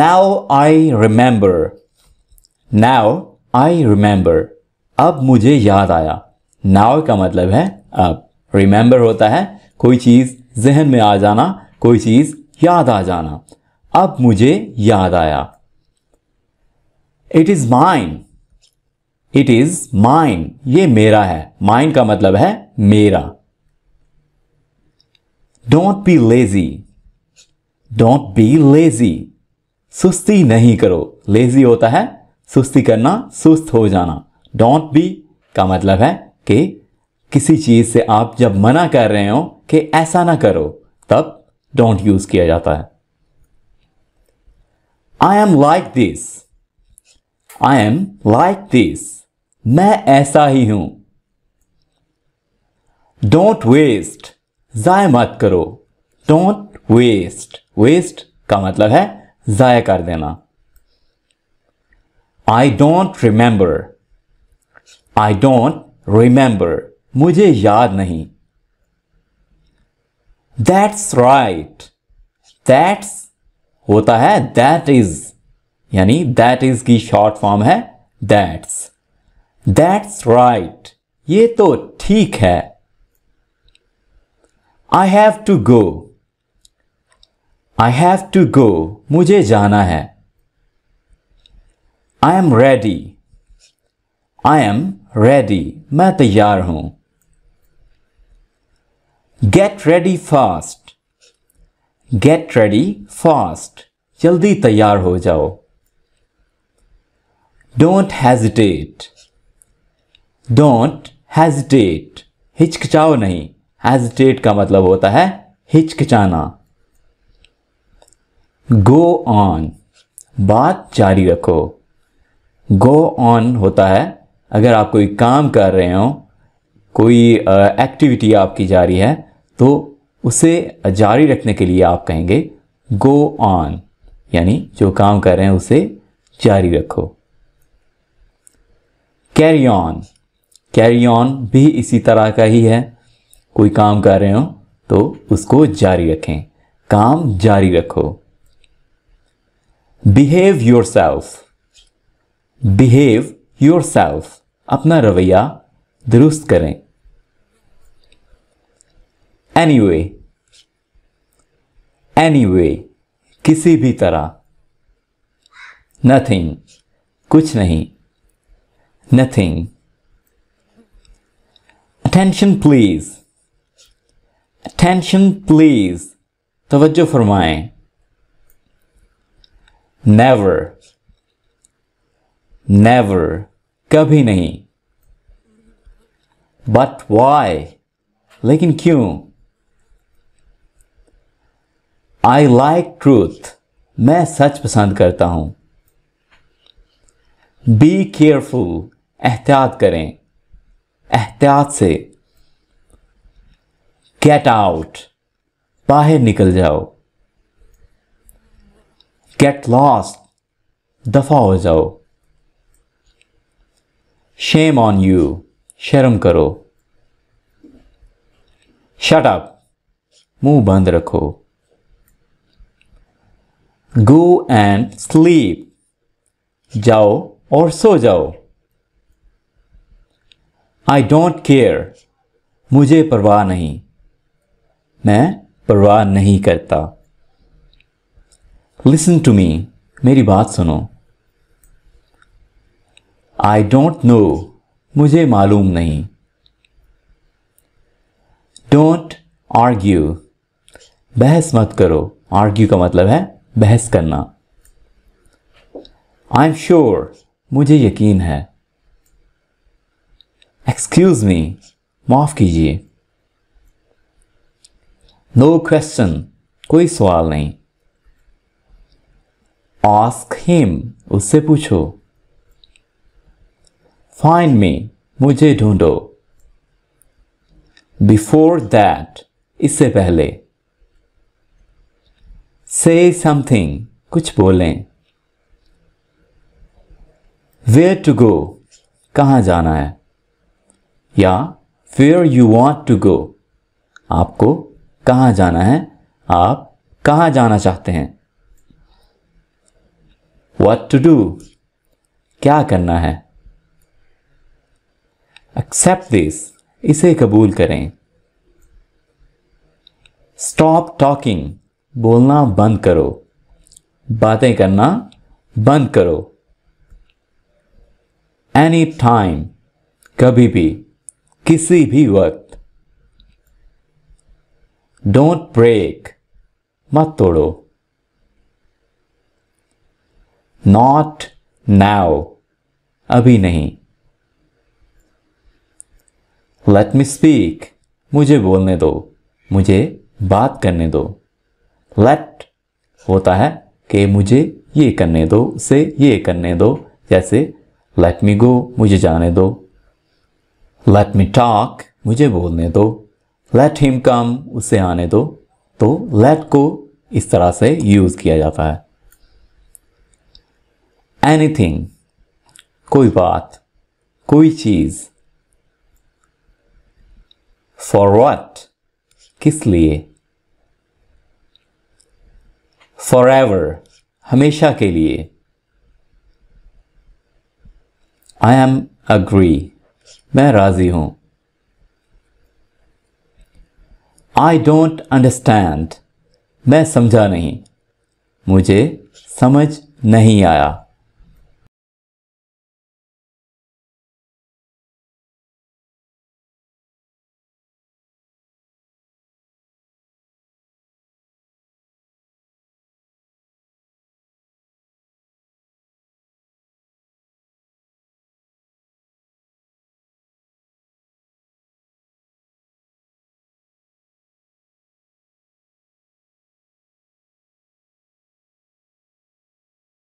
Now I remember Now I remember अब मुझे याद आया नाव का मतलब है अब रिमेंबर होता है कोई चीज़ जहन में आ जाना कोई चीज़ याद आ जाना अब मुझे याद आया it is mine. It is mine. ये मेरा है Mine का मतलब है मेरा don't be lazy don't be lazy सुस्ती नहीं करो लेजी होता है सुस्ती करना सुस्त हो जाना डोंट बी का मतलब है कि किसी चीज़ से आप जब मना कर रहे हो कि ऐसा ना करो तब डोंट यूज़ किया जाता है I am like this I am like this मैं ऐसा ही हूं डोंट वेस्ट ज़ाय मत करो डोंट वेस्ट वेस्ट का मतलब है ज़ाया कर देना I don't remember I don't remember मुझे याद नहीं दैट्स राइट दैट्स होता है दैट इज यानी दैट इज की शॉर्ट फॉर्म है दैट्स दैट्स राइट ये तो ठीक है I have to go I have to go मुझे जाना है I am ready I am ready मैं तैयार हूं get ready fast get ready fast जल्दी तैयार हो जाओ डोंट हैजिटेट डोंट हैजिटेट हिचकिचाओ नहीं Hesitate का मतलब होता है हिचकिचाना गो ऑन बात जारी रखो गो ऑन होता है अगर आप कोई काम कर रहे हो कोई एक्टिविटी आपकी जारी है तो उसे जारी रखने के लिए आप कहेंगे गो ऑन यानी जो काम कर रहे हैं उसे जारी रखो कैरी ऑन कैरी ऑन भी इसी तरह का ही है कोई काम कर रहे हो तो उसको जारी रखें काम जारी रखो behave yourself behave yourself अपना रवैया दुरुस्त करें एनी वे एनी वे किसी भी तरह नथिंग कुछ नहीं nothing attention please attention please तवज्जो फरमाएं never never कभी नहीं बट वाई लेकिन क्यों आई लाइक ट्रूथ मैं सच पसंद करता हूं बी केयरफुल एहतियात करें एहतियात से get आउट बाहर निकल जाओ Get lost. दफा हो जाओ शेम ऑन यू शर्म करो शट अप मुंह बंद रखो गो एंड स्लीप जाओ और सो जाओ आई डोंट केयर मुझे परवाह नहीं मैं परवाह नहीं करता लिसन टू मी मेरी बात सुनो आई डोंट नो मुझे मालूम नहीं डोंट आर्ग्यू बहस मत करो आर्ग्यू का मतलब है बहस करना आई एम श्योर मुझे यकीन है एक्सक्यूज मी माफ कीजिए नो क्वेश्चन कोई सवाल नहीं आस्क हिम उससे पूछो फाइंड मी मुझे ढूंढो बिफोर दैट इससे पहले से समथिंग कुछ बोलें वेयर टू गो कहाँ जाना है या where you want to go आपको कहाँ जाना है आप कहाँ जाना चाहते हैं वट टू डू क्या करना है एक्सेप्ट दिस इसे कबूल करें स्टॉप टॉकिंग बोलना बंद करो बातें करना बंद करो एनी टाइम कभी भी किसी भी वक्त डोंट ब्रेक मत तोड़ो नॉट नाउ अभी नहीं लेट मी स्पीक मुझे बोलने दो मुझे बात करने दो लेट होता है कि मुझे ये करने दो उसे ये करने दो जैसे लेट मी गो मुझे जाने दो लेट मी टॉक मुझे बोलने दो लेट हिम कम उसे आने दो तो लेट को इस तरह से यूज़ किया जाता है एनीथिंग कोई बात कोई चीज फॉर वट किस लिए फॉर एवर हमेशा के लिए आई एम अग्री मैं राजी हूं आई डोंट अंडरस्टैंड मैं समझा नहीं मुझे समझ नहीं आया